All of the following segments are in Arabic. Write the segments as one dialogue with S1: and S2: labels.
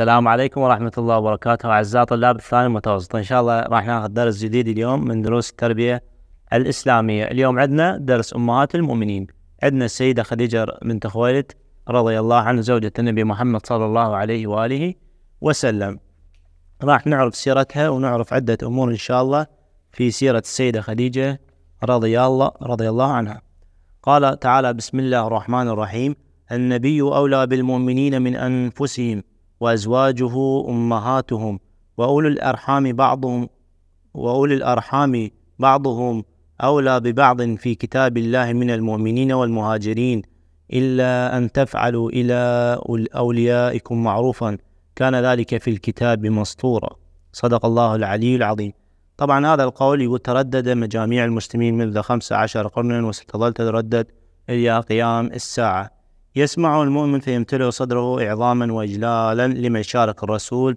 S1: السلام عليكم ورحمة الله وبركاته أعزائي طلاب الثاني المتوسط إن شاء الله راح ناخذ درس جديد اليوم من دروس التربية الإسلامية اليوم عندنا درس أمهات المؤمنين عندنا السيدة خديجة بنت خويلد رضي الله عنها زوجة النبي محمد صلى الله عليه وآله وسلم راح نعرف سيرتها ونعرف عدة أمور إن شاء الله في سيرة السيدة خديجة رضي الله رضي الله عنها قال تعالى بسم الله الرحمن الرحيم النبي أولى بالمؤمنين من أنفسهم وأزواجه أمهاتهم وأولو الأرحام بعضهم وأولي الأرحام بعضهم أولى ببعض في كتاب الله من المؤمنين والمهاجرين إلا أن تفعلوا إلى أوليائكم معروفا كان ذلك في الكتاب مسطورا صدق الله العلي العظيم طبعا هذا القول يقول تردد مجاميع المسلمين منذ 15 عشر قرنا وستظل تتردد إلى قيام الساعة يسمع المؤمن فيمتلئ صدره إعظاما وإجلالا لمن شارك الرسول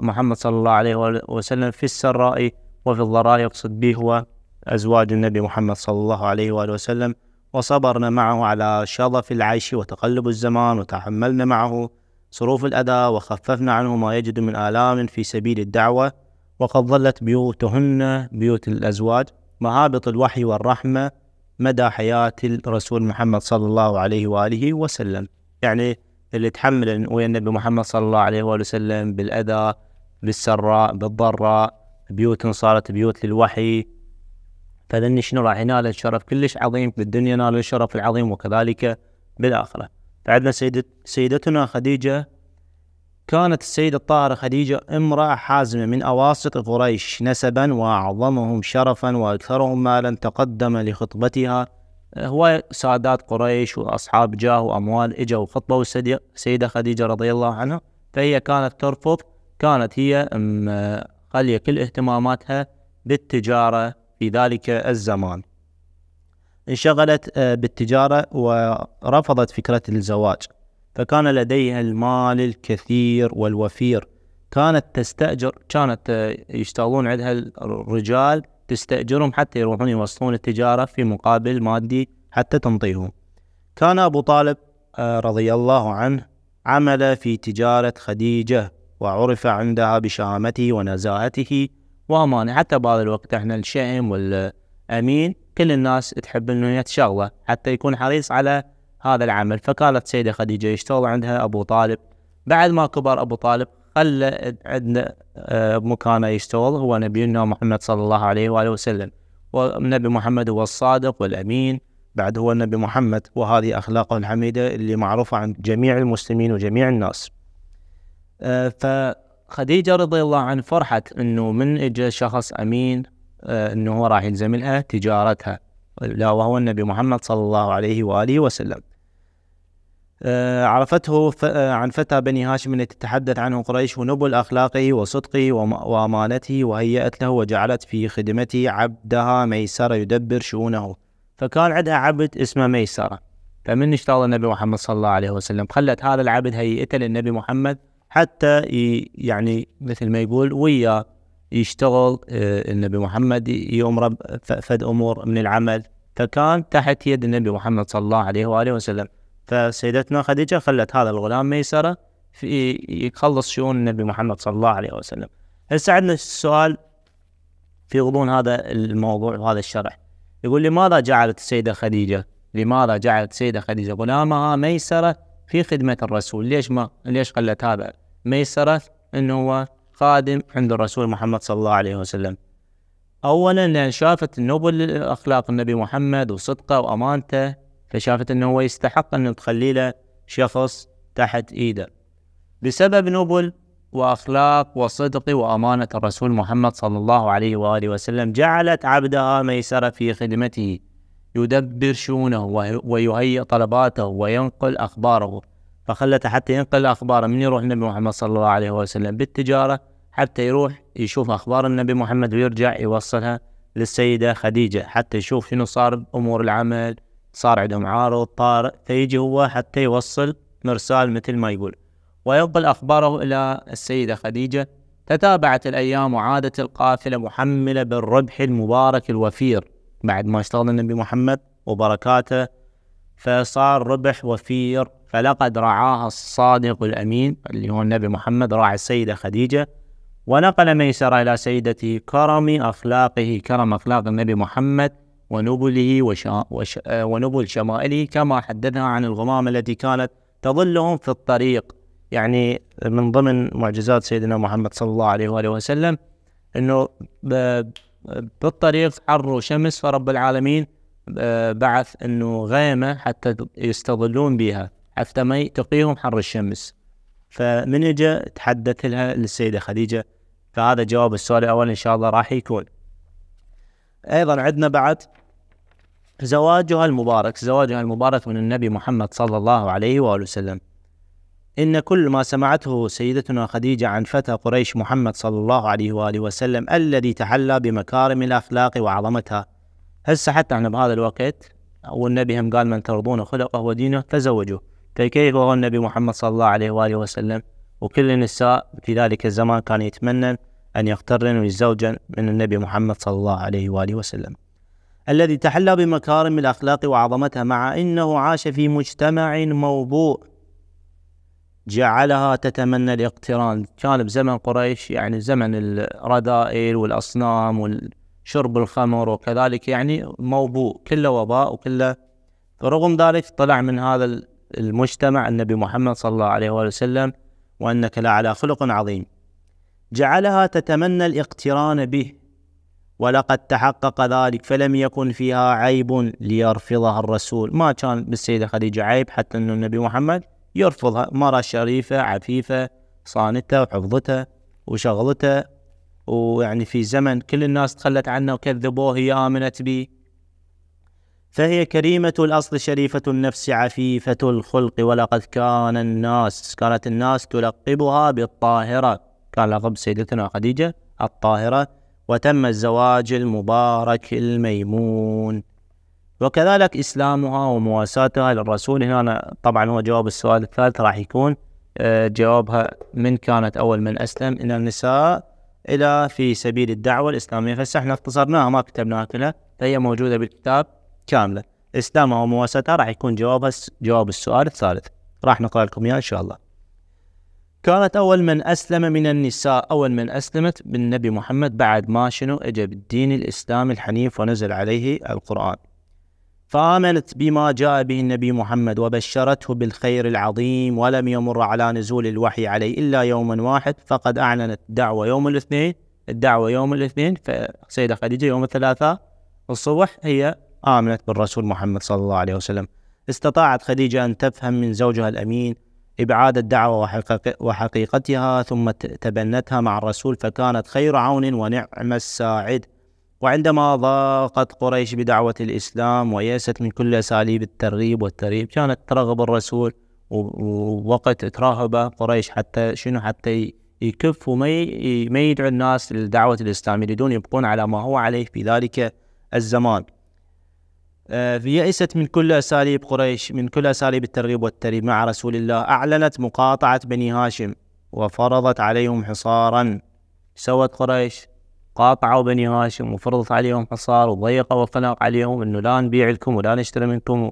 S1: محمد صلى الله عليه وسلم في السراء وفي الضراء يقصد به هو أزواج النبي محمد صلى الله عليه وآله وسلم وصبرنا معه على شظف العيش وتقلب الزمان وتحملنا معه صروف الأذى وخففنا عنه ما يجد من آلام في سبيل الدعوة وقد ظلت بيوتهن بيوت الأزواج مهابط الوحي والرحمة مدى حياة الرسول محمد صلى الله عليه وآله وسلم يعني اللي تحمل ويا النبي محمد صلى الله عليه وآله وسلم بالأذى بالسراء بالضراء بيوت صارت بيوت للوحي فلن شنو راح ينال الشرف كلش عظيم بالدنيا نال الشرف العظيم وكذلك بالآخرة فعندنا سيدتنا خديجة كانت السيدة الطاهرة خديجة امرأة حازمة من أواسط قريش نسبا وأعظمهم شرفا وأكثرهم مالا تقدم لخطبتها هو سادات قريش وأصحاب جاه وأموال إجوا خطبوا السيدة خديجة رضي الله عنها فهي كانت ترفض كانت هي خالية كل اهتماماتها بالتجارة في ذلك الزمان انشغلت بالتجارة ورفضت فكرة الزواج فكان لديها المال الكثير والوفير كانت تستأجر كانت آه، يشتغلون عندها الرجال تستأجرهم حتى يروحون يوصلون التجارة في مقابل مادي حتى تنطيهم كان أبو طالب آه، رضي الله عنه عمل في تجارة خديجة وعرف عندها بشهامته ونزاهته وأمانة حتى بهذا الوقت احنا الشهم والأمين كل الناس تحب انه هي تشغله حتى يكون حريص على هذا العمل فقالت سيدة خديجة يشتغل عندها أبو طالب بعد ما كبر أبو طالب خلى عندنا آه، مكانه يشتغل هو نبينا محمد صلى الله عليه وآله وسلم والنبي محمد هو الصادق والأمين بعد هو النبي محمد وهذه أخلاقه الحميدة اللي معروفة عند جميع المسلمين وجميع الناس آه، فخديجة رضي الله عنها فرحت أنه من إجا شخص أمين آه، أنه هو راح يلزم لها تجارتها لا وهو النبي محمد صلى الله عليه وآله وسلم آه، عرفته آه، عن فتى بني هاشم التي تتحدث عنه قريش ونبل أخلاقه وصدقه وأمانته وهيأت له وجعلت في خدمته عبدها ميسرة يدبر شؤونه فكان عندها عبد اسمه ميسرة فمن اشتغل النبي محمد صلى الله عليه وسلم خلت هذا العبد هيئته للنبي محمد حتى يعني مثل ما يقول وياه يشتغل آه، النبي محمد رب فد أمور من العمل فكان تحت يد النبي محمد صلى الله عليه وآله وسلم فسيدتنا خديجة خلت هذا الغلام ميسرة في يخلص شؤون النبي محمد صلى الله عليه وسلم هسه عندنا السؤال في غضون هذا الموضوع وهذا الشرح يقول لماذا جعلت السيدة خديجة لماذا جعلت السيدة خديجة غلامها ميسرة في خدمة الرسول ليش ما ليش خلت هذا ميسرة انه هو خادم عند الرسول محمد صلى الله عليه وسلم أولا لأن شافت نبل أخلاق النبي محمد وصدقه وأمانته فشافت انه هو يستحق انه تخلي له شخص تحت ايده بسبب نبل واخلاق وصدق وامانه الرسول محمد صلى الله عليه واله وسلم جعلت عبدها ميسره في خدمته يدبر شؤونه ويهيئ طلباته وينقل اخباره فخلته حتى ينقل اخباره من يروح النبي محمد صلى الله عليه وسلم بالتجاره حتى يروح يشوف اخبار النبي محمد ويرجع يوصلها للسيده خديجه حتى يشوف شنو صار بامور العمل صار عندهم عارض طارئ فيجي هو حتى يوصل مرسال مثل ما يقول وينقل أخباره إلى السيدة خديجة تتابعت الأيام وعادت القافلة محملة بالربح المبارك الوفير بعد ما اشتغل النبي محمد وبركاته فصار ربح وفير فلقد رعاها الصادق الأمين اللي هو النبي محمد راعى السيدة خديجة ونقل ميسرة إلى سيدته كرم أخلاقه كرم أخلاق النبي محمد ونبله وشا وش آه، ونبل شمائله كما حدثنا عن الغمام التي كانت تظلهم في الطريق يعني من ضمن معجزات سيدنا محمد صلى الله عليه وآله وسلم أنه بالطريق حر وشمس فرب العالمين آه، بعث أنه غيمة حتى يستظلون بها حتى ما تقيهم حر الشمس فمن اجى تحدث لها للسيدة خديجة فهذا جواب السؤال الأول إن شاء الله راح يكون ايضا عندنا بعد زواجها المبارك زواجها المبارك من النبي محمد صلى الله عليه وآله وسلم إن كل ما سمعته سيدتنا خديجة عن فتى قريش محمد صلى الله عليه وآله وسلم الذي تحلى بمكارم الأخلاق وعظمتها هسه حتى احنا بهذا الوقت والنبي هم قال من ترضون خلقه ودينه تزوجوه فكيف هو النبي محمد صلى الله عليه وآله وسلم وكل النساء في ذلك الزمان كان يتمنن أن يقترن زوجا من النبي محمد صلى الله عليه وآله وسلم الذي تحلى بمكارم الأخلاق وعظمتها مع أنه عاش في مجتمع موبوء جعلها تتمنى الاقتران كان بزمن قريش يعني زمن الرذائل والأصنام وشرب الخمر وكذلك يعني موبوء كله وباء وكله رغم ذلك طلع من هذا المجتمع النبي محمد صلى الله عليه وآله وسلم وأنك لعلى خلق عظيم جعلها تتمنى الاقتران به ولقد تحقق ذلك فلم يكن فيها عيب ليرفضها الرسول ما كان بالسيدة خديجة عيب حتى أن النبي محمد يرفضها مرة شريفة عفيفة صانتها وحفظتها وشغلتها ويعني في زمن كل الناس تخلت عنه وكذبوه هي آمنت به فهي كريمة الأصل شريفة النفس عفيفة الخلق ولقد كان الناس كانت الناس تلقبها بالطاهرة كان لقب سيدتنا خديجة الطاهرة وتم الزواج المبارك الميمون وكذلك إسلامها ومواساتها للرسول هنا طبعا هو جواب السؤال الثالث راح يكون آه، جوابها من كانت أول من أسلم إلى النساء إلى في سبيل الدعوة الإسلامية فهسه احنا اختصرناها ما كتبناها كلها فهي موجودة بالكتاب كاملة إسلامها ومواساتها راح يكون جوابها جواب السؤال الثالث راح نقرأ لكم إياه إن شاء الله كانت أول من أسلم من النساء أول من أسلمت بالنبي محمد بعد ما شنو أجى بالدين الإسلامي الحنيف ونزل عليه القرآن فآمنت بما جاء به النبي محمد وبشرته بالخير العظيم ولم يمر على نزول الوحي عليه إلا يوما واحد فقد أعلنت دعوة يوم الاثنين الدعوة يوم الاثنين فسيدة خديجة يوم الثلاثاء الصبح هي آمنت بالرسول محمد صلى الله عليه وسلم استطاعت خديجة أن تفهم من زوجها الأمين إبعاد الدعوة وحقيقتها ثم تبنتها مع الرسول فكانت خير عون ونعم الساعد وعندما ضاقت قريش بدعوة الإسلام ويأست من كل أساليب الترغيب والترهيب كانت ترغب الرسول ووقت تراهب قريش حتى شنو حتى يكف وما ما يدعو الناس للدعوة الإسلام يريدون يبقون على ما هو عليه في ذلك الزمان فيئست آه، من كل أساليب قريش من كل أساليب الترغيب والترهيب مع رسول الله أعلنت مقاطعة بني هاشم وفرضت عليهم حصارا سوت قريش قاطعوا بني هاشم وفرضت عليهم حصار وضيقوا وخنق عليهم انه لا نبيع لكم ولا نشتري منكم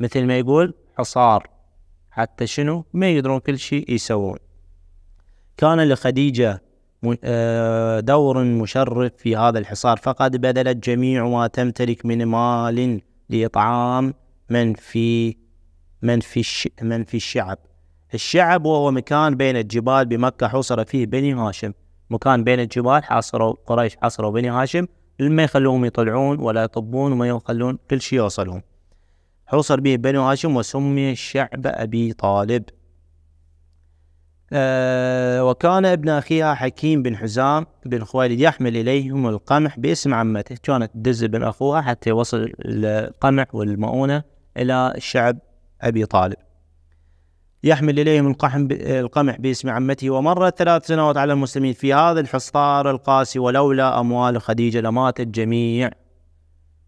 S1: مثل ما يقول حصار حتى شنو ما يقدرون كل شيء يسوون كان لخديجة آه، دور مشرف في هذا الحصار فقد بذلت جميع ما تمتلك من مال لإطعام من في من في من في الشعب الشعب وهو مكان بين الجبال بمكة حصر فيه بني هاشم مكان بين الجبال حاصروا قريش حاصروا بني هاشم ما يخلوهم يطلعون ولا يطبون وما يخلون كل شيء يوصلهم حصر به بني هاشم وسمي الشعب أبي طالب آه، وكان ابن أخيها حكيم بن حزام بن خويلد يحمل إليهم القمح باسم عمته كانت تدز بن أخوها حتى يوصل القمح والمؤونة إلى الشعب أبي طالب يحمل إليهم القمح باسم عمته ومرت ثلاث سنوات على المسلمين في هذا الحصار القاسي ولولا أموال خديجة لمات الجميع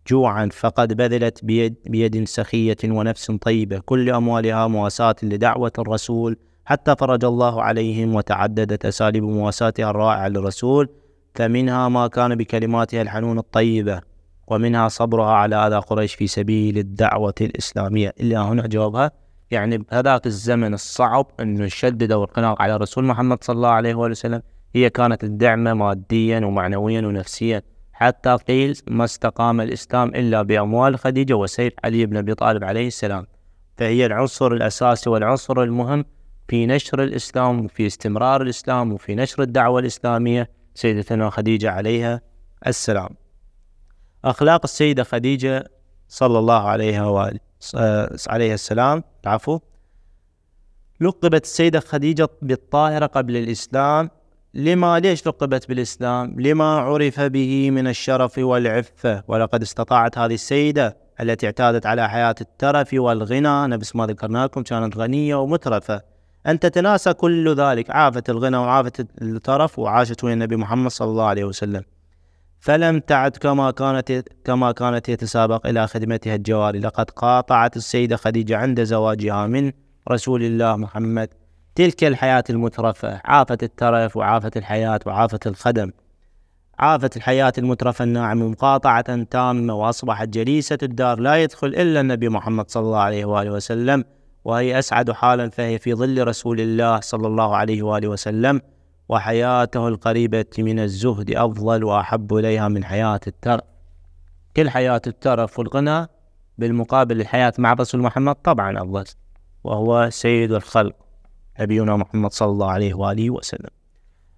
S1: جوعا فقد بذلت بيد, بيد سخية ونفس طيبة كل أموالها مواساة لدعوة الرسول حتى فرج الله عليهم وتعددت أساليب مواساتها الرائعة للرسول فمنها ما كان بكلماتها الحنون الطيبة ومنها صبرها على أذى قريش في سبيل الدعوة الإسلامية إلا هنا جوابها يعني بهذاك الزمن الصعب أنه شددوا القناع على رسول محمد صلى الله عليه وسلم هي كانت الدعمة ماديا ومعنويا ونفسيا حتى قيل ما استقام الإسلام إلا بأموال خديجة وسيف علي بن أبي طالب عليه السلام فهي العنصر الأساسي والعنصر المهم في نشر الإسلام وفي استمرار الإسلام وفي نشر الدعوة الإسلامية سيدتنا خديجة عليها السلام أخلاق السيدة خديجة صلى الله عليها وآله عليه السلام العفو لقبت السيدة خديجة بالطاهرة قبل الإسلام لما ليش لقبت بالإسلام لما عرف به من الشرف والعفة ولقد استطاعت هذه السيدة التي اعتادت على حياة الترف والغنى نفس ما ذكرنا لكم كانت غنية ومترفة أن تتناسى كل ذلك عافة الغنى وعافة الترف وعاشت ويا النبي محمد صلى الله عليه وسلم فلم تعد كما كانت كما كانت تتسابق إلى خدمتها الجواري لقد قاطعت السيدة خديجة عند زواجها من رسول الله محمد تلك الحياة المترفة عافة الترف وعافة الحياة وعافة الخدم عافة الحياة المترفة الناعمة مقاطعة تامة وأصبحت جليسة الدار لا يدخل إلا النبي محمد صلى الله عليه وآله وسلم وهي أسعد حالا فهي في ظل رسول الله صلى الله عليه وآله وسلم وحياته القريبة من الزهد أفضل وأحب إليها من حياة الترف كل حياة الترف والغنى بالمقابل الحياة مع رسول محمد طبعا أفضل وهو سيد الخلق نبينا محمد صلى الله عليه وآله وسلم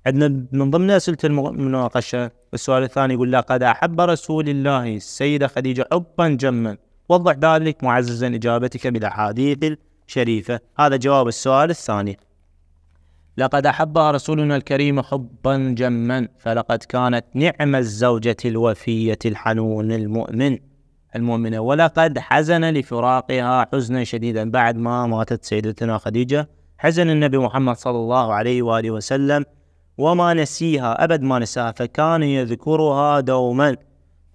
S1: عندنا من ضمن أسئلة المناقشة السؤال الثاني يقول لقد أحب رسول الله السيدة خديجة حبا جما وضح ذلك معززا إجابتك بالأحاديث شريفة هذا جواب السؤال الثاني لقد أحبها رسولنا الكريم حبا جما فلقد كانت نعم الزوجة الوفية الحنون المؤمن المؤمنة ولقد حزن لفراقها حزنا شديدا بعد ما ماتت سيدتنا خديجة حزن النبي محمد صلى الله عليه وآله وسلم وما نسيها أبد ما نساها فكان يذكرها دوما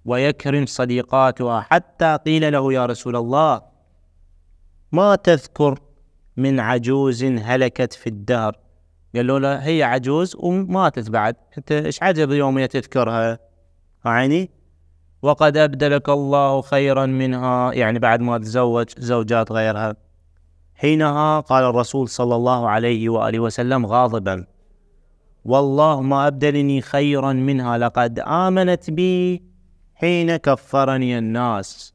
S1: ويكرم صديقاتها حتى قيل له يا رسول الله ما تذكر من عجوز هلكت في الدهر قالوا له هي عجوز وماتت بعد انت ايش عجب يوم تذكرها يعني وقد أبدلك الله خيرا منها يعني بعد ما تزوج زوجات غيرها حينها قال الرسول صلى الله عليه وآله وسلم غاضبا والله ما أبدلني خيرا منها لقد آمنت بي حين كفرني الناس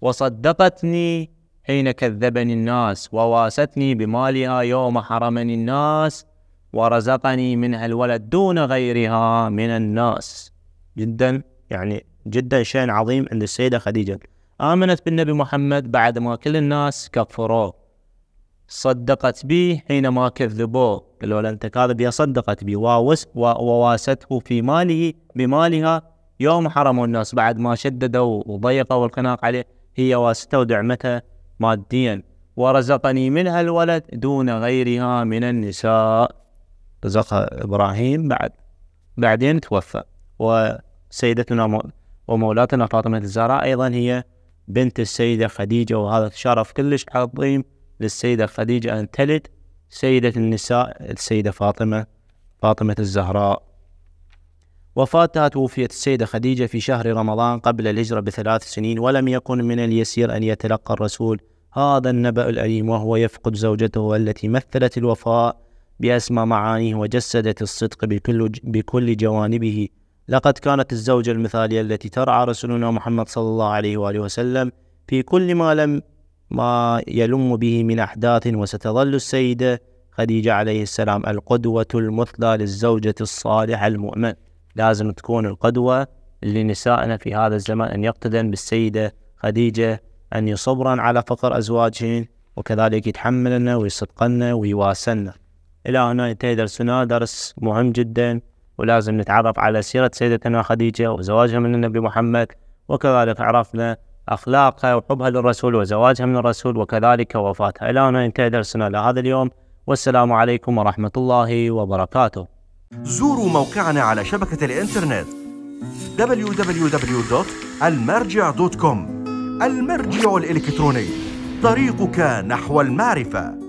S1: وصدقتني حين كذبني الناس وواستني بمالها يوم حرمني الناس ورزقني منها الولد دون غيرها من الناس جدا يعني جدا شيء عظيم عند السيدة خديجة آمنت بالنبي محمد بعد ما كل الناس كفروه صدقت به حينما كذبوه قالوا له أنت كاذب هي صدقت به وواس وواسته في ماله بمالها يوم حرموا الناس بعد ما شددوا وضيقوا الخناق عليه هي واسته ودعمته ماديا ورزقني منها الولد دون غيرها من النساء رزقها إبراهيم بعد بعدين توفى وسيدتنا ومولاتنا فاطمة الزهراء أيضا هي بنت السيدة خديجة وهذا شرف كلش عظيم للسيدة خديجة أن تلد سيدة النساء السيدة فاطمة فاطمة الزهراء وفاتها توفيت السيدة خديجة في شهر رمضان قبل الهجرة بثلاث سنين ولم يكن من اليسير أن يتلقى الرسول هذا النبأ الأليم وهو يفقد زوجته التي مثلت الوفاء بأسمى معانيه وجسدت الصدق بكل, بكل جوانبه لقد كانت الزوجة المثالية التي ترعى رسولنا محمد صلى الله عليه وآله وسلم في كل ما لم ما يلم به من أحداث وستظل السيدة خديجة عليه السلام القدوة المثلى للزوجة الصالحة المؤمن لازم تكون القدوة لنسائنا في هذا الزمان أن يقتدن بالسيدة خديجة أن يصبرن على فقر أزواجهن وكذلك يتحملن ويصدقن ويواسن إلى هنا انتهى درسنا درس مهم جدا ولازم نتعرف على سيرة سيدتنا خديجة وزواجها من النبي محمد وكذلك عرفنا أخلاقها وحبها للرسول وزواجها من الرسول وكذلك وفاتها إلى هنا انتهى درسنا لهذا اليوم والسلام عليكم ورحمة الله وبركاته زوروا موقعنا على شبكة الإنترنت www.almarja.com المرجع الإلكتروني طريقك نحو المعرفة